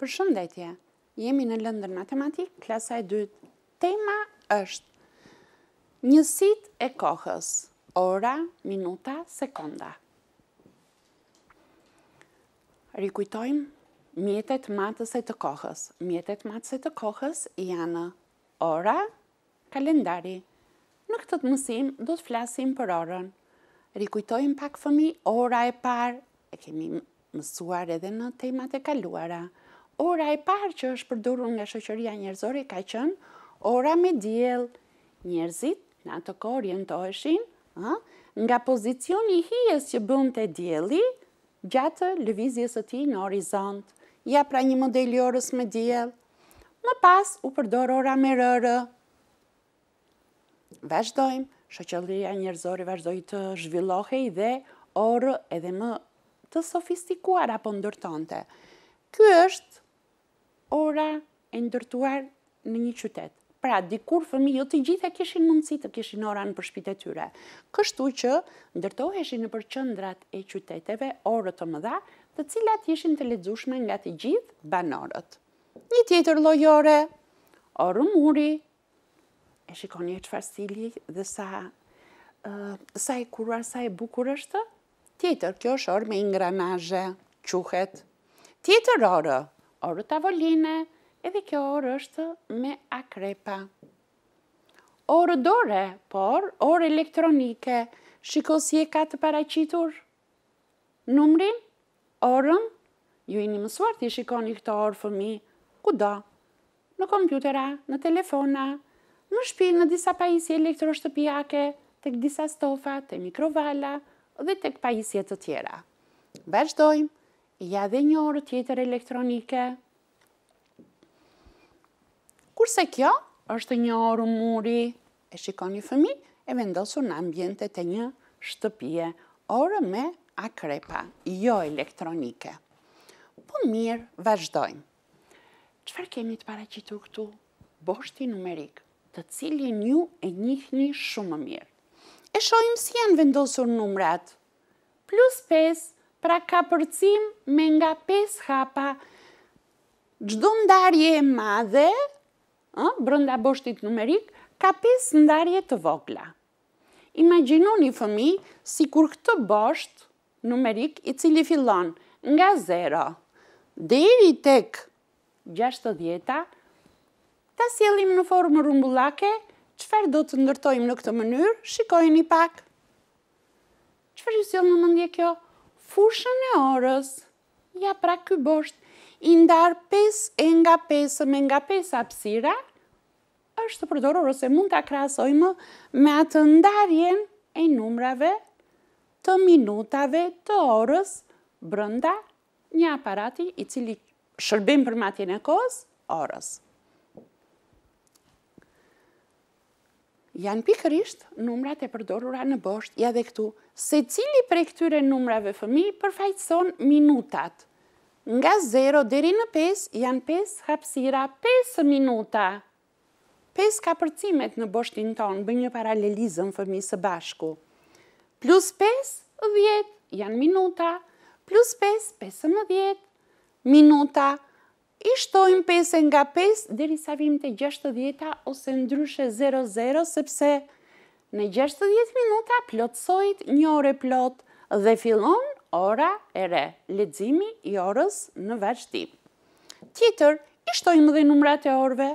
Për shëndetje, jemi në lëndër matematikë, e 2. Tema është njësit e kohës, ora, minuta, sekonda. Rikujtojmë mjetet matës e të kohës. Mjetet matës e të kohës janë ora, kalendari. Në këtë të mësim, do të flasim për orën. Rikujtojmë pak fëmi, ora e parë, e kemi mësuar edhe në temat e kaluara ora e parë që është përdorur nga shoqëria njerëzore ka qenë ora me diell. Njerëzit në atë kohë orientoheshin, ëh, nga pozicioni i hijes që bënte dielli gjatë lëvizjes së tij në horizont. Ja pra një model i orës me diell. Më pas u përdor ora me rërë. Vazhdojmë, shoqëria njerëzore vazhdoi të zhvillohej dhe orë edhe më të sofistikuar apo ndërtonte. Ky është ora e ndërtuar në një qytet. Pra, dikur fëmi, jo të gjitha këshin mundësi të këshin orën në përshpite tyre. Kështu që ndërtoheshin në përqëndrat e qyteteve, orët të mëdha, të cilat ishin të ledzushme nga të gjithë banorët. Një tjetër lojore, orë muri, e shikoni një që farsili dhe sa sa e kuruar, sa e bukur është, tjetër kjo është orë me ingranazhe, quhet. Tjetër orë, orë tavoline, edhe kjo orë është me akrepa. Orë dore, por orë elektronike, shiko si e ka të paracitur. Numrin, orën, ju i një mësuar të shikoni këto orë fëmi, ku do? Në kompjutera, në telefona, në shpi në disa pajisje elektroshtëpijake, tek disa stofa, të mikrovala dhe tek pajisje të tjera. Vazhdojmë ja dhe një orë tjetër elektronike. Kurse kjo është një orë muri, e shikon një fëmi, e vendosur në ambjente të një shtëpje, orë me akrepa, jo elektronike. Po mirë, vazhdojmë. Qëfar kemi të paracitu këtu? Boshti numerik, të cilin një e njithni shumë mirë. E shojmë si janë vendosur numrat, plus 5, pra ka përcim me nga 5 hapa. Gjdo ndarje e madhe, brënda boshtit numerik, ka 5 ndarje të vogla. Imagino një fëmi si kur këtë bosht numerik i cili fillon nga 0, deri tek 60-ta, ta sjelim në formë rumbullake, qëfar do të ndërtojmë në këtë mënyrë, shikojnë pak. Qëfar ju sjelë në mëndje kjo? Qëfar ju sjelë në mëndje kjo? fushën e orës, ja pra ky bosht, i ndar 5 e nga 5 me nga 5 apsira, është të përdorur ose mund të akrasojmë me atë ndarjen e numrave të minutave të orës brënda një aparati i cili shërbim për matjen e kosë orës. janë pikërisht numrat e përdorura në bosht, ja dhe këtu, se cili për e këtyre numrave fëmi përfajtëson minutat. Nga 0 deri në 5 janë 5 hapsira, 5 minuta. 5 kapërcimet në boshtin tonë bë një paralelizëm fëmi së bashku. Plus 5, 10 janë minuta, plus 5, 15 minuta. Minuta i shtojmë pesë nga pesë dhe një të gjashtë djeta ose ndryshe 0-0, sepse në gjashtë djetë minuta plotsojt një ore plot dhe fillon ora e re, ledzimi i orës në vazhdim. Tjetër, i shtojmë dhe numrat e orve,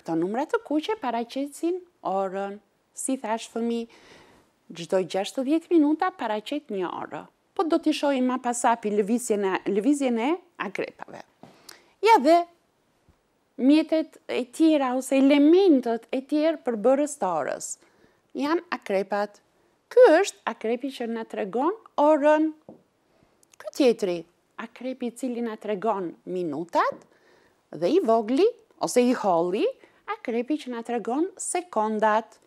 këto numrat të kuqe paraqecin orën, si thash fëmi, gjdoj gjashtë djetë minuta para një orë, po do të shojmë ma pasapi lëvizjene akrepave ja dhe mjetet e tjera ose elementet e tjera për bërës të orës. Janë akrepat. Ky është akrepi që nga të regon orën. Ky tjetëri, akrepi cili nga të regon minutat dhe i vogli ose i holli, akrepi që nga të regon sekondat.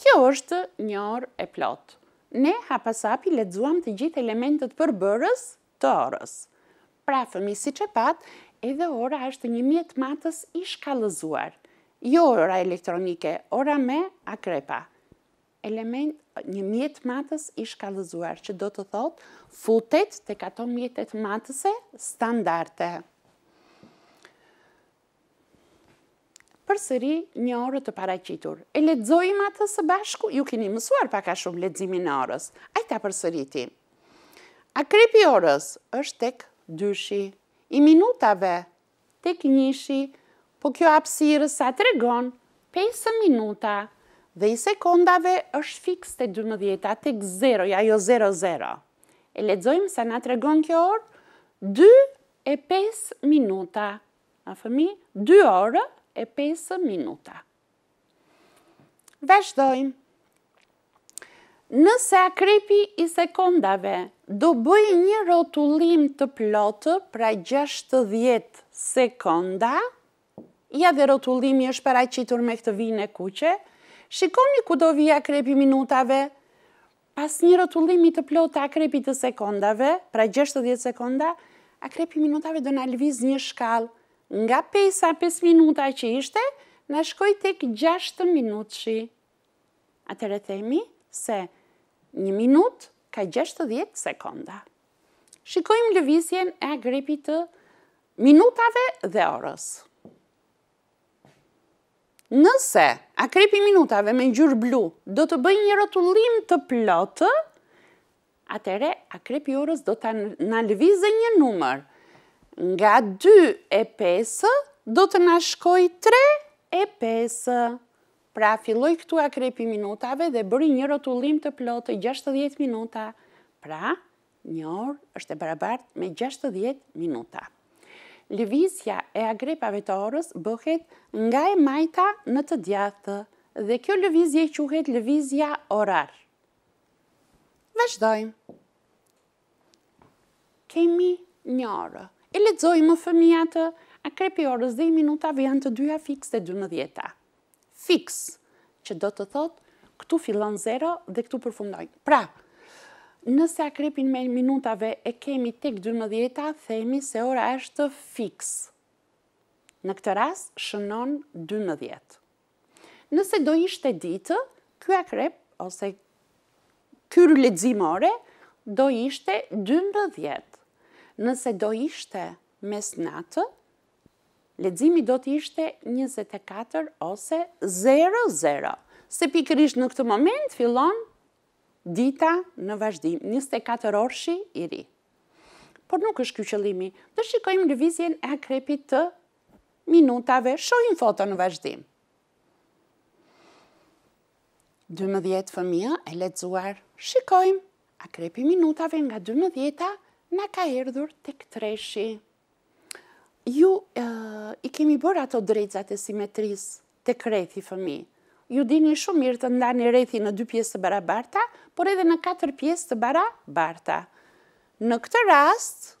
Kjo është një orë e plotë. Ne hapasapi ledzuam të gjithë elementet për bërës të orës. Pra, fëmi si që pat, edhe ora është një mjetë matës i shkallëzuar. Jo ora elektronike, ora me akrepa. Element një mjetë matës i shkallëzuar, që do të thotë futet të kato mjetët matëse standarte. Për sëri një orë të paracitur. E ledzoj matës së bashku, ju kini mësuar paka shumë ledzimin e orës. Ajta për sëriti. Akrepi orës është tek dyshi i minutave, tek njëshi, po kjo apsirë sa të regon 5 minuta dhe i sekundave është fix të 12, dhjeta, tek 0, ja jo 0-0. E ledzojmë sa nga të regon kjo orë 2 e 5 minuta. A fëmi, 2 orë e 5 minuta. Vështojmë. Nëse akrepi i sekundave do bëj një rotullim të plotë pra 60 sekonda, ja dhe rotullimi është paracitur me këtë vine kuqe, shikoni ku do vija akrepi minutave, pas një rotullimi të plotë akrepi të sekundave, pra 60 sekonda, akrepi minutave do në alviz një shkall nga 5 a 5 minuta që ishte, në shkoj tek 6 minutëshi. Atër e themi se një minut ka 60 sekonda. Shikojmë lëvizjen e gripit të minutave dhe orës. Nëse akripi minutave me gjurë blu do të bëj një rotullim të plotë, atere akripi orës do të lëvizë një numër. Nga 2 e 5 do të nashkoj 3 e 5. Pra, filloj këtu akrepi minutave dhe bëri një rotullim të plotë 60 minuta. Pra, një orë është e barabartë me 60 minuta. Lëvizja e agrepave të orës bëhet nga e majta në të djathë dhe kjo lëvizje quhet lëvizja orar. Vëshdojmë. Kemi një orë. E lezojmë fëmijatë, akrepi orës dhe i minutave janë të dyja fikse dë në fix, që do të thot, këtu fillon zero dhe këtu përfundojnë. Pra, nëse akrepin me minutave e kemi tek 12-ta, themi se ora është fix. Në këtë ras, shënon 12 Nëse do ishte ditë, kjo akrep, ose kjo ledzimore, do ishte 12 Nëse do ishte mes natë, ledzimi do të ishte 24 ose 00. Se pikërish në këtë moment, fillon dita në vazhdim, 24 orëshi i ri. Por nuk është kjo qëllimi, dhe shikojmë revizien e akrepit të minutave, shojmë foto në vazhdim. 12 fëmija e ledzuar, shikojmë akrepi minutave nga 12-a, Në ka erdhur të këtëreshi ju i kemi bërë ato drejtësat e simetris të krethi fëmi. Ju dini shumë mirë të ndani rethi në dy pjesë të bara barta, por edhe në katër pjesë të bara barta. Në këtë rast,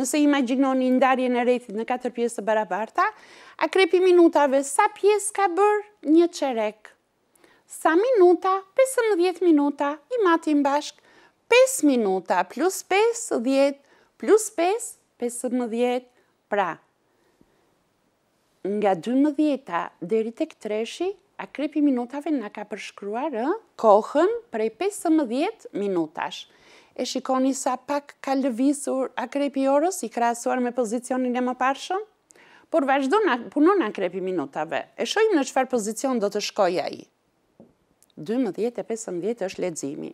nëse imaginoni ndarje në rethi në katër pjesë të bara barta, a krepi minutave sa pjesë ka bërë një qerek? Sa minuta, 15 minuta, i matim bashkë, 5 minuta, plus 5, 10, plus 5, 15 minuta. Pra, nga 12-ta deri tek 3-shi, a krepi minutave nga ka përshkruar kohën prej 15 minutash. E shikoni sa pak ka lëvisur a krepi orës, i krasuar me pozicionin e më parshëm, por vazhdo në punon a krepi minutave. E shojmë në qëfar pozicion do të shkoja i. 12 e 15 është ledzimi.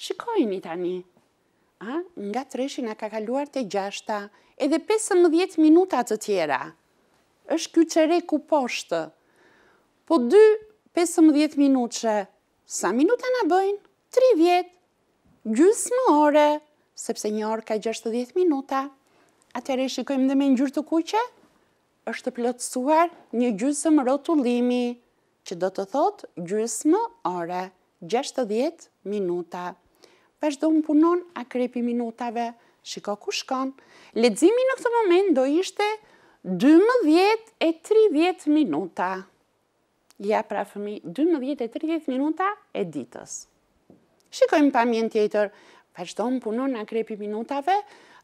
Shikojni tani nga të reshina ka kaluar të gjashta, edhe 15 minuta të tjera, është kjo që ku poshtë, po 2, 15 minutë sa minuta në bëjnë, 3 vjetë, gjusë më ore, sepse një orë ka 60 minuta, atër shikojmë dhe me një gjurë të kuqe, është plotësuar një gjusë më rotulimi, që do të thotë gjusë më ore, 60 minuta vazhdo më punon, a krepi minutave, shiko ku shkon. Ledzimi në këtë moment do ishte 12 e 30 minuta. Ja, pra fëmi, 12 e 30 minuta e ditës. Shikojmë pa mjën tjetër, vazhdo më punon, a krepi minutave,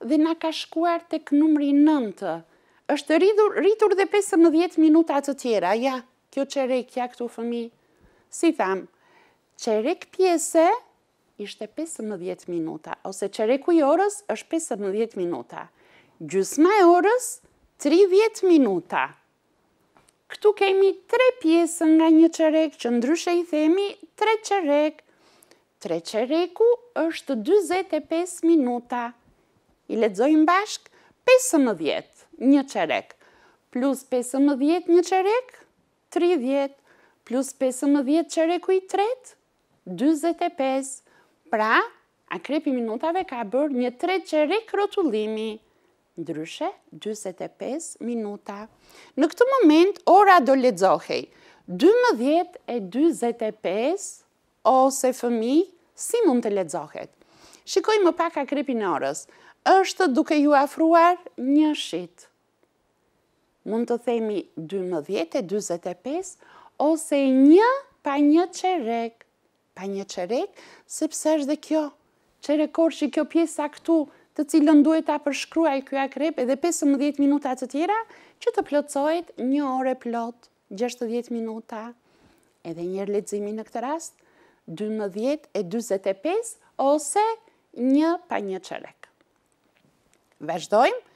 dhe na ka shkuar të kënumri 9. është rritur, dhe 15 minuta të tjera, ja, kjo që ja këtu fëmi. Si thamë, qerek pjese, ishte 15 minuta, ose që reku i orës është 15 minuta. Gjusma e orës, 30 minuta. Këtu kemi tre pjesë nga një qerek që ndryshe i themi tre qerek. Tre qereku është 25 minuta. I ledzojmë bashkë, 15, një qerek. Plus 15, një qerek, 30. Plus 15, qereku i tret, 25. Pra, akrepi minutave ka bërë një tret që rekrotullimi, ndryshe 25 minuta. Në këtë moment, ora do ledzohej, 12.25 ose fëmi, si mund të ledzohet? Shikoj më pak akrepi në orës, është duke ju afruar një shqit. Mund të themi 12.25 ose një pa një qerek ka një qerek, sepse është dhe kjo qerekor që kjo pjesa këtu të cilën duhet ta përshkruaj ky akrep edhe 15 minuta të tjera që të plotësohet një orë plot, 60 minuta. Edhe një herë leximi në këtë rast 12 e 25, ose një pa një qerek. Vazdojmë.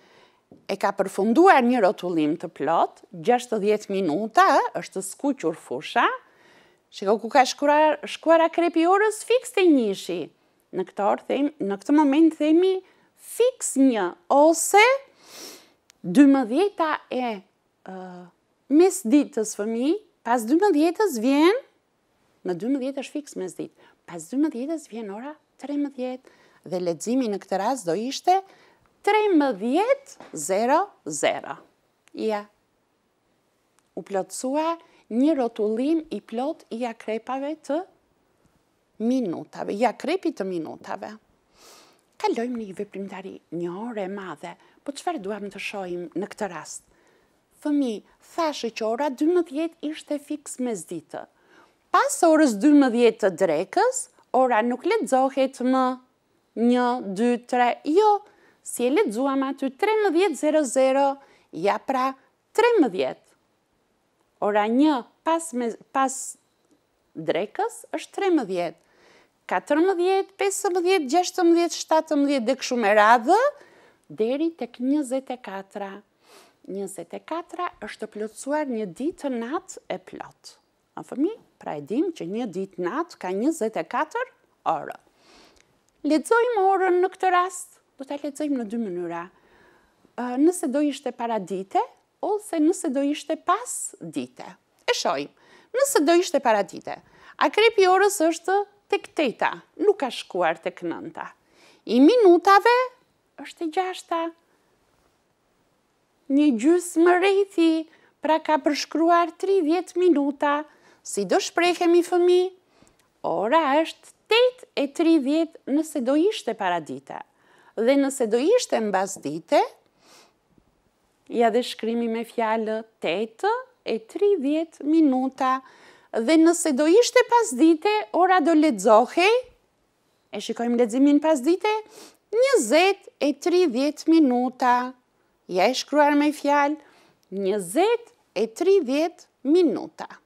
E ka përfunduar një rotullim të plot, 60 minuta, është skuqur fusha, Shikoj ku ka shkuar, shkuar akrepi orës fiks të njëshi. Në këtë orë, them, në këtë moment, themi fiks një, ose 12 e uh, mes ditës fëmi, pas 12-ës vjen, në 12-ës është fiks mes ditë, pas 12-ës vjen ora 13, dhe ledzimi në këtë ras do ishte 13.00. Ja, u plotësua, një rotullim i plot i akrepave të minutave, i akrepi të minutave. Kalojmë një veprimtari një orë e madhe, po qëfar duham të shojmë në këtë rast? Fëmi, thashë që ora 12 ishte fix me zditë. Pas orës 12 të drekës, ora nuk ledzohet më një, dy, tre, jo, si e ledzuam aty 13.00, ja pra 13.00 ora një pas, me, pas drekës është 13. 14, 15, 16, 17, dhe këshu me radhë, deri tek 24. 24 është plotësuar një ditë natë e plotë. Në fëmi, pra e dim që një ditë natë ka 24 orë. Ledzojmë orën në këtë rast, do të ledzojmë në dy mënyra. Nëse do ishte para ose nëse do ishte pas dite. E shoj, nëse do ishte para dite, a krepi orës është të këteta, nuk ka shkuar të kënënta. I minutave është i gjashta. Një gjysë më rejti, pra ka përshkruar 30 minuta, si do mi fëmi, ora është 8 e 30 nëse do ishte para dite. Dhe nëse do ishte në bas dite, ja dhe shkrimi me fjallë 8 e 30 minuta, dhe nëse do ishte pas dite, ora do ledzohe, e shikojmë ledzimin pas dite, 20 e 30 minuta, ja e shkruar me fjallë, 20 e 30 minuta.